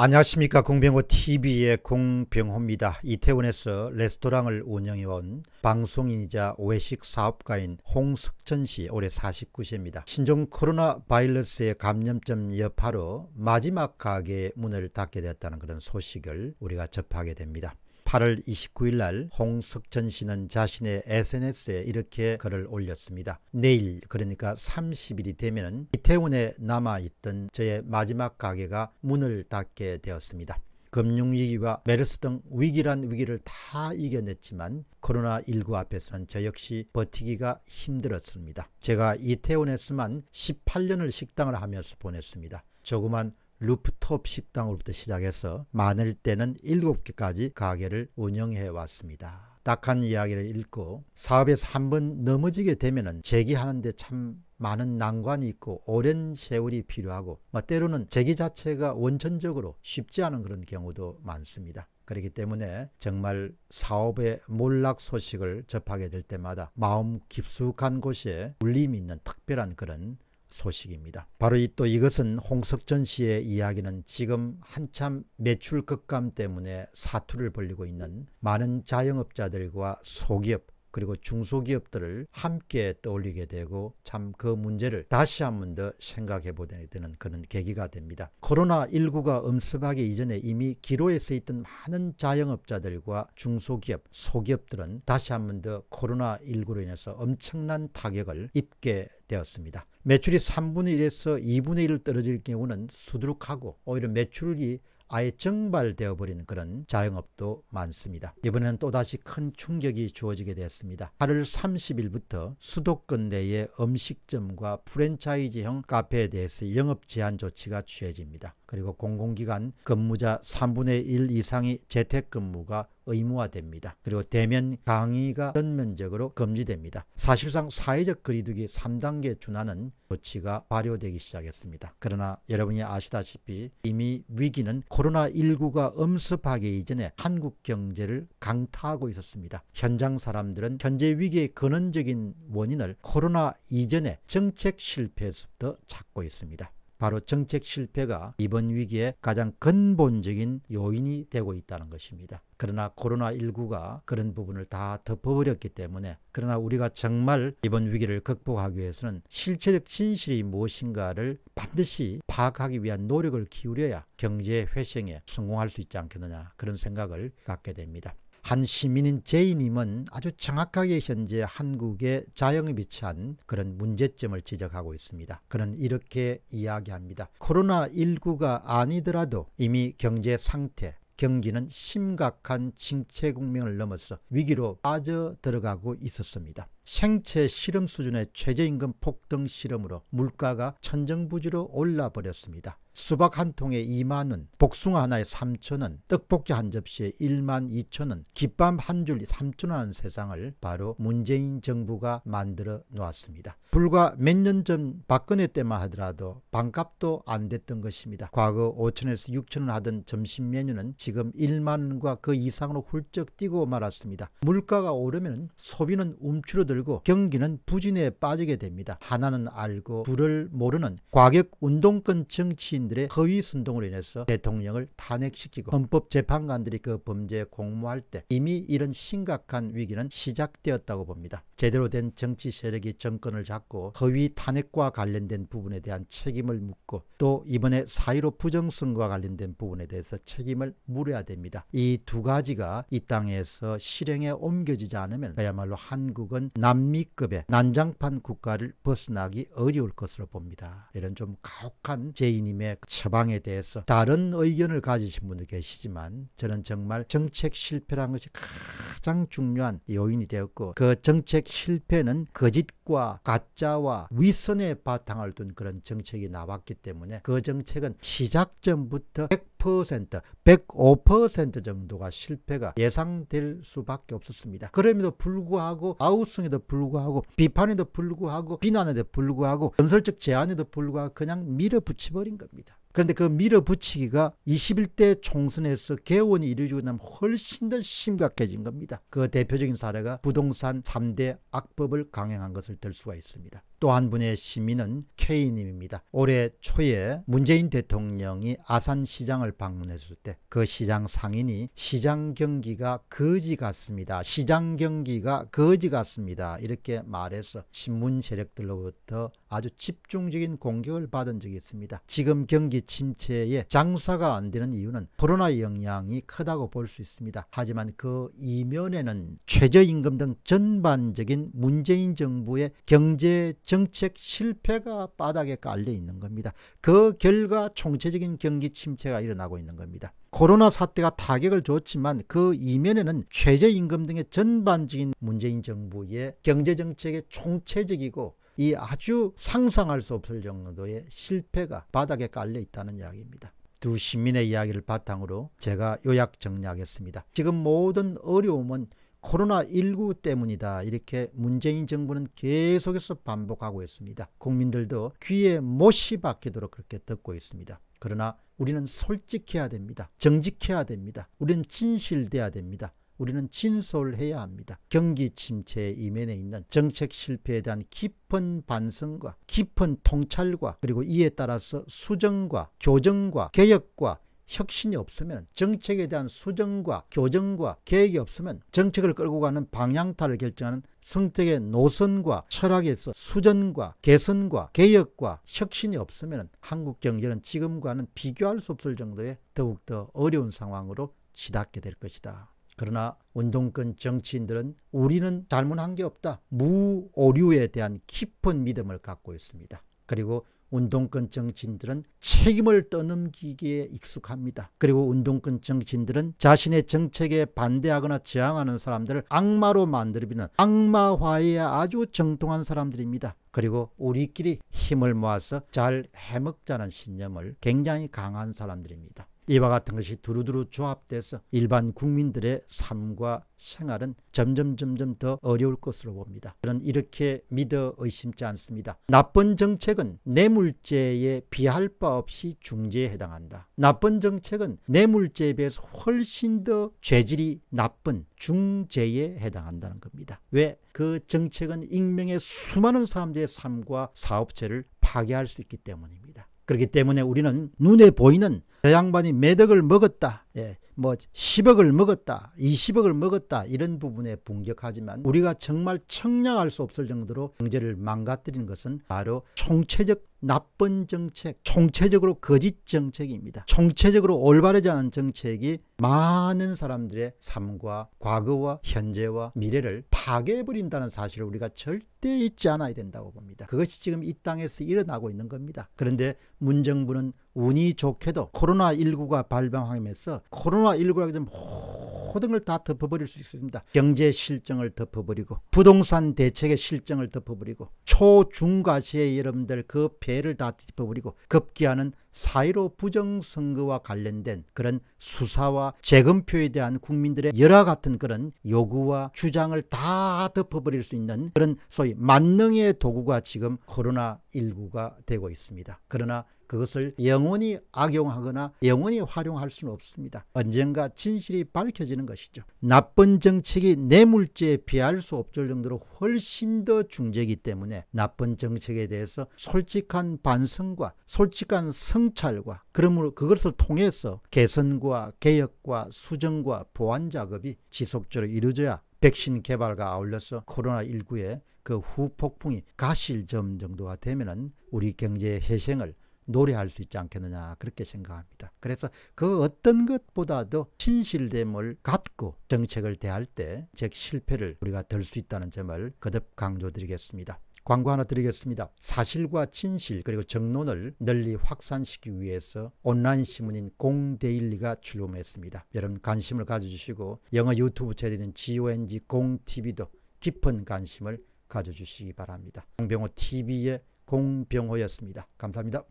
안녕하십니까 공병호TV의 공병호입니다. 이태원에서 레스토랑을 운영해온 방송인이자 외식 사업가인 홍석천씨 올해 49세입니다. 신종 코로나 바이러스의 감염점 여파로 마지막 가게 문을 닫게 됐다는 그런 소식을 우리가 접하게 됩니다. 8월 29일 날 홍석천 씨는 자신의 SNS에 이렇게 글을 올렸습니다. 내일 그러니까 30일이 되면 이태원에 남아있던 저의 마지막 가게가 문을 닫게 되었습니다. 금융위기와 메르스 등 위기란 위기를 다 이겨냈지만 코로나19 앞에서는 저 역시 버티기가 힘들었습니다. 제가 이태원에서만 18년을 식당을 하면서 보냈습니다. 조그만 루프톱 식당으로부터 시작해서 많을 때는 7개까지 가게를 운영해 왔습니다. 딱한 이야기를 읽고 사업에서 한 번 넘어지게 되면 재기하는데 참 많은 난관이 있고 오랜 세월이 필요하고 뭐 때로는 재기 자체가 원천적으로 쉽지 않은 그런 경우도 많습니다. 그렇기 때문에 정말 사업의 몰락 소식을 접하게 될 때마다 마음 깊숙한 곳에 울림이 있는 특별한 그런 소식입니다. 바로 이 또 이것은 홍석천 씨의 이야기는 지금 한참 매출 급감 때문에 사투를 벌리고 있는 많은 자영업자들과 소기업 그리고 중소기업들을 함께 떠올리게 되고 참 그 문제를 다시 한 번 더 생각해 보게 되는 그런 계기가 됩니다. 코로나19가 엄습하기 이전에 이미 기로에 서 있던 많은 자영업자들과 중소기업, 소기업들은 다시 한 번 더 코로나19로 인해서 엄청난 타격을 입게 되었습니다. 매출이 3분의 1에서 2분의 1 떨어질 경우는 수두룩하고 오히려 매출이 아예 증발되어 버리는 그런 자영업도 많습니다. 이번엔 또다시 큰 충격이 주어지게 되었습니다. 8월 30일부터 수도권 내의 음식점과 프랜차이즈형 카페에 대해서 영업 제한 조치가 취해집니다. 그리고 공공기관 근무자 3분의 1 이상이 재택근무가 의무화됩니다. 그리고 대면 강의가 전면적으로 금지됩니다. 사실상 사회적 거리두기 3단계 준하는 조치가 발효되기 시작했습니다. 그러나 여러분이 아시다시피 이미 위기는 코로나19가 엄습하기 이전에 한국 경제를 강타하고 있었습니다. 현장 사람들은 현재 위기의 근원적인 원인을 코로나 이전의 정책 실패에서부터 찾고 있습니다. 바로 정책 실패가 이번 위기에 가장 근본적인 요인이 되고 있다는 것입니다. 그러나 코로나19가 그런 부분을 다 덮어버렸기 때문에 그러나 우리가 정말 이번 위기를 극복하기 위해서는 실체적 진실이 무엇인가를 반드시 파악하기 위한 노력을 기울여야 경제 회생에 성공할 수 있지 않겠느냐 그런 생각을 갖게 됩니다. 한 시민인 제이님은 아주 정확하게 현재 한국의 자영에 비치한 그런 문제점을 지적하고 있습니다. 그는 이렇게 이야기합니다. 코로나19가 아니더라도 이미 경제 상태, 경기는 심각한 침체 국면을 넘어서 위기로 빠져 들어가고 있었습니다. 생체 실험 수준의 최저임금 폭등 실험으로 물가가 천정부지로 올라버렸습니다. 수박 한 통에 2만원, 복숭아 하나에 3천원, 떡볶이 한 접시에 1만 2천원, 깃밥한 줄 3천원 하는 세상을 바로 문재인 정부가 만들어 놓았습니다. 불과 몇 년 전 박근혜 때만 하더라도 반값도 안 됐던 것입니다. 과거 5천에서 6천원 하던 점심 메뉴는 지금 1만원과 그 이상으로 훌쩍 뛰고 말았습니다. 물가가 오르면 소비는 움츠러들 들고 경기는 부진에 빠지게 됩니다. 하나는 알고 둘을 모르는 과격 운동권정치인들의 허위 순동으로 인해서 대통령을 탄핵시키고 헌법 재판관들이 그 범죄에 공모할 때 이미 이런 심각한 위기는 시작되었다고 봅니다. 제대로 된 정치 세력이 정권을 잡고 허위 탄핵과 관련된 부분에 대한 책임을 묻고 또 이번에 사이로 부정선거와 관련된 부분에 대해서 책임을 물어야 됩니다. 이 두 가지가 이 땅에서 실행에 옮겨지지 않으면 그야말로 한국은 나 남미급의 난장판 국가를 벗어나기 어려울 것으로 봅니다. 이런 좀 가혹한 제이님의 처방에 대해서 다른 의견을 가지신 분도 계시지만 저는 정말 정책 실패라는 것이 가장 중요한 요인이 되었고 그 정책 실패는 거짓과 가짜와 위선의 바탕을 둔 그런 정책이 나왔기 때문에 그 정책은 시작 전부터 100% 105% 정도가 실패가 예상될 수밖에 없었습니다. 그럼에도 불구하고 아우성에도 불구하고 비판에도 불구하고 비난에도 불구하고 건설적 제안에도 불구하고 그냥 밀어붙여버린 겁니다. 그런데 그 밀어붙이기가 21대 총선에서 개원이 이루어지고 나면 훨씬 더 심각해진 겁니다. 그 대표적인 사례가 부동산 3대 악법을 강행한 것을 들 수가 있습니다. 또한 분의 시민은 K님입니다. 올해 초에 문재인 대통령이 아산시장을 방문했을 때 그 시장 상인이 시장 경기가 거지 같습니다. 시장 경기가 거지 같습니다. 이렇게 말해서 신문 세력들로부터 아주 집중적인 공격을 받은 적이 있습니다. 지금 경기 침체에 장사가 안 되는 이유는 코로나 영향이 크다고 볼 수 있습니다. 하지만 그 이면에는 최저임금 등 전반적인 문재인 정부의 경제 정책 실패가 바닥에 깔려 있는 겁니다. 그 결과 총체적인 경기 침체가 일어나고 있는 겁니다. 코로나 사태가 타격을 줬지만 그 이면에는 최저임금 등의 전반적인 문재인 정부의 경제정책의 총체적이고 이 아주 상상할 수 없을 정도의 실패가 바닥에 깔려 있다는 이야기입니다. 두 시민의 이야기를 바탕으로 제가 요약 정리하겠습니다. 지금 모든 어려움은 코로나19 때문이다. 이렇게 문재인 정부는 계속해서 반복하고 있습니다. 국민들도 귀에 못이 박히도록 그렇게 듣고 있습니다. 그러나 우리는 솔직해야 됩니다. 정직해야 됩니다. 우리는 진실돼야 됩니다. 우리는 진솔해야 합니다. 경기 침체 이면에 있는 정책 실패에 대한 깊은 반성과 깊은 통찰과 그리고 이에 따라서 수정과 교정과 개혁과 혁신이 없으면 정책에 대한 수정과 교정과 계획이 없으면 정책을 끌고 가는 방향타를 결정하는 성택의 노선과 철학에서 수전과 개선과 개혁과 혁신이 없으면 한국 경제는 지금과는 비교할 수 없을 정도의 더욱더 어려운 상황으로 치닫게 될 것이다. 그러나 운동권 정치인들은 우리는 잘못한 게 없다. 무오류에 대한 깊은 믿음을 갖고 있습니다. 그리고 운동권증 진들은 책임을 떠넘기기에 익숙합니다. 그리고 운동권증 진들은 자신의 정책에 반대하거나 저항하는 사람들을 악마로 만들어비는 악마화에 아주 정통한 사람들입니다. 그리고 우리끼리 힘을 모아서 잘 해먹자는 신념을 굉장히 강한 사람들입니다. 이와 같은 것이 두루두루 조합돼서 일반 국민들의 삶과 생활은 점점 점점 더 어려울 것으로 봅니다. 저는 이렇게 믿어 의심치 않습니다. 나쁜 정책은 뇌물죄에 비할 바 없이 중죄에 해당한다. 나쁜 정책은 뇌물죄에 비해서 훨씬 더 죄질이 나쁜 중죄에 해당한다는 겁니다. 왜? 그 정책은 익명의 수많은 사람들의 삶과 사업체를 파괴할 수 있기 때문입니다. 그렇기 때문에 우리는 눈에 보이는 저 양반이 매덕을 먹었다. 예, 뭐 10억을 먹었다. 20억을 먹었다. 이런 부분에 분격하지만 우리가 정말 청량할 수 없을 정도로 경제를 망가뜨리는 것은 바로 총체적 나쁜 정책, 총체적으로 거짓 정책입니다. 총체적으로 올바르지 않은 정책이 많은 사람들의 삶과 과거와 현재와 미래를 파괴해버린다는 사실을 우리가 절대 잊지 않아야 된다고 봅니다. 그것이 지금 이 땅에서 일어나고 있는 겁니다. 그런데 문정부는 운이 좋게도 코로나19가 발병하면서 코로나19가 좀 모든 걸다 덮어버릴 수 있습니다. 경제 실정을 덮어버리고 부동산 대책의 실정을 덮어버리고 초중과시의 여러분들 그 폐를 다 덮어버리고 급기야는 사이로 부정선거와 관련된 그런 수사와 재검표에 대한 국민들의 열화 같은 그런 요구와 주장을 다 덮어버릴 수 있는 그런 소위 만능의 도구가 지금 코로나19가 되고 있습니다. 그러나 그것을 영원히 악용하거나 영원히 활용할 수는 없습니다. 언젠가 진실이 밝혀지는 것이죠. 나쁜 정책이 내 물질에 비할 수 없을 정도로 훨씬 더중재기 때문에 나쁜 정책에 대해서 솔직한 반성과 솔직한 성찰과 그러므로 그것을 통해서 개선과 개혁과 수정과 보완 작업이 지속적으로 이루어져야 백신 개발과 아울러서 코로나19의 그 후폭풍이 가실점 정도가 되면 우리 경제의 회생을 노래할 수 있지 않겠느냐 그렇게 생각합니다. 그래서 그 어떤 것보다도 진실됨을 갖고 정책을 대할 때 즉 실패를 우리가 덜 수 있다는 점을 거듭 강조드리겠습니다. 광고 하나 드리겠습니다. 사실과 진실 그리고 정론을 널리 확산시키기 위해서 온라인 신문인 공데일리가 출범했습니다. 여러분 관심을 가져주시고 영어 유튜브 채널인 GONG 공TV도 깊은 관심을 가져주시기 바랍니다. 공병호 TV의 공병호였습니다. 감사합니다.